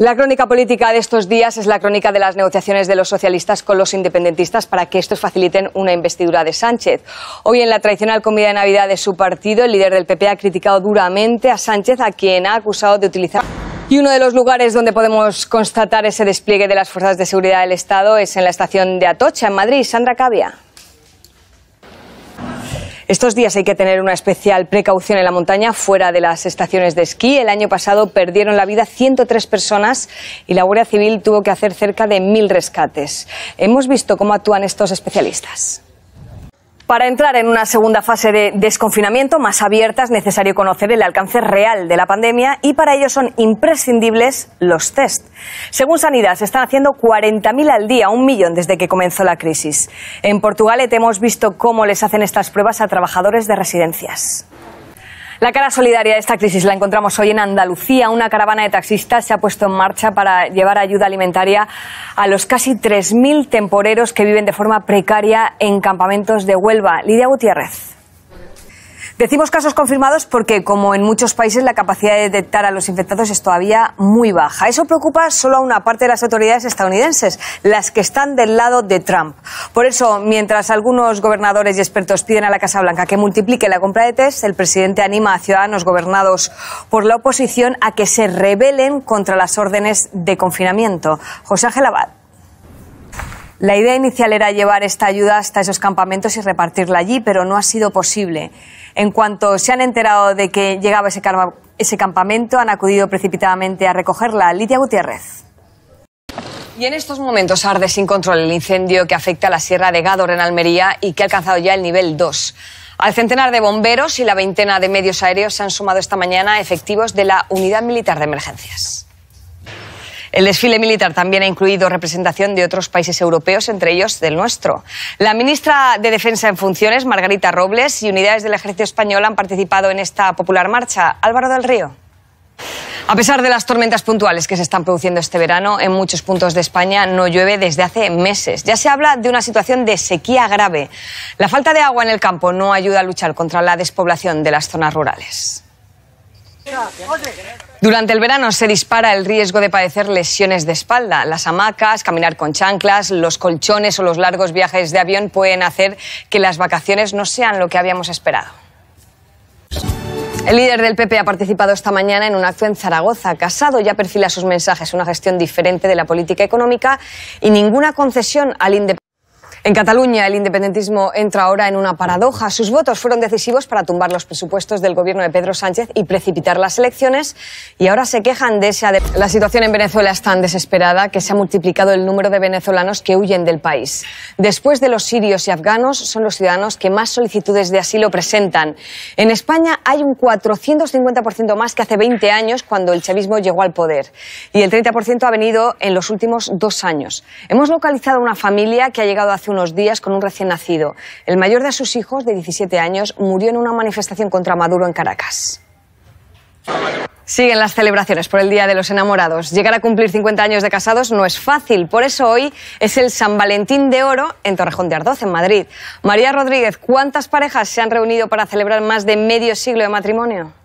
La crónica política de estos días es la crónica de las negociaciones de los socialistas con los independentistas para que estos faciliten una investidura de Sánchez. Hoy en la tradicional comida de Navidad de su partido, el líder del PP ha criticado duramente a Sánchez, a quien ha acusado de utilizar. Y uno de los lugares donde podemos constatar ese despliegue de las fuerzas de seguridad del Estado es en la estación de Atocha, en Madrid. Sandra Cavia. Estos días hay que tener una especial precaución en la montaña fuera de las estaciones de esquí. El año pasado perdieron la vida 103 personas y la Guardia Civil tuvo que hacer cerca de mil rescates. Hemos visto cómo actúan estos especialistas. Para entrar en una segunda fase de desconfinamiento más abierta es necesario conocer el alcance real de la pandemia y para ello son imprescindibles los test. Según Sanidad, se están haciendo 40.000 al día, un millón desde que comenzó la crisis. En Portugal hemos visto cómo les hacen estas pruebas a trabajadores de residencias. La cara solidaria de esta crisis la encontramos hoy en Andalucía. Una caravana de taxistas se ha puesto en marcha para llevar ayuda alimentaria a los casi 3.000 temporeros que viven de forma precaria en campamentos de Huelva. Lidia Gutiérrez. Decimos casos confirmados porque, como en muchos países, la capacidad de detectar a los infectados es todavía muy baja. Eso preocupa solo a una parte de las autoridades estadounidenses, las que están del lado de Trump. Por eso, mientras algunos gobernadores y expertos piden a la Casa Blanca que multiplique la compra de test, el presidente anima a ciudadanos gobernados por la oposición a que se rebelen contra las órdenes de confinamiento. José Ángel Abad. La idea inicial era llevar esta ayuda hasta esos campamentos y repartirla allí, pero no ha sido posible. En cuanto se han enterado de que llegaba ese, campamento, han acudido precipitadamente a recogerla. Lidia Gutiérrez. Y en estos momentos arde sin control el incendio que afecta a la Sierra de Gádor en Almería y que ha alcanzado ya el nivel 2. Al centenar de bomberos y la veintena de medios aéreos se han sumado esta mañana efectivos de la Unidad Militar de Emergencias. El desfile militar también ha incluido representación de otros países europeos, entre ellos del nuestro. La ministra de Defensa en funciones, Margarita Robles, y unidades del Ejército Español han participado en esta popular marcha. Álvaro del Río. A pesar de las tormentas puntuales que se están produciendo este verano, en muchos puntos de España no llueve desde hace meses. Ya se habla de una situación de sequía grave. La falta de agua en el campo no ayuda a luchar contra la despoblación de las zonas rurales. Durante el verano se dispara el riesgo de padecer lesiones de espalda. Las hamacas, caminar con chanclas, los colchones o los largos viajes de avión pueden hacer que las vacaciones no sean lo que habíamos esperado. El líder del PP ha participado esta mañana en un acto en Zaragoza. Casado ya perfila sus mensajes, una gestión diferente de la política económica y ninguna concesión al independiente. En Cataluña, el independentismo entra ahora en una paradoja. Sus votos fueron decisivos para tumbar los presupuestos del gobierno de Pedro Sánchez y precipitar las elecciones, y ahora se quejan de esa. La situación en Venezuela es tan desesperada que se ha multiplicado el número de venezolanos que huyen del país. Después de los sirios y afganos, son los ciudadanos que más solicitudes de asilo presentan. En España hay un 450% más que hace 20 años, cuando el chavismo llegó al poder, y el 30% ha venido en los últimos dos años. Hemos localizado una familia que ha llegado hace unos días con un recién nacido. El mayor de sus hijos, de 17 años, murió en una manifestación contra Maduro en Caracas. Siguen las celebraciones por el Día de los Enamorados. Llegar a cumplir 50 años de casados no es fácil. Por eso hoy es el San Valentín de Oro en Torrejón de Ardoz, en Madrid. María Rodríguez, ¿cuántas parejas se han reunido para celebrar más de medio siglo de matrimonio?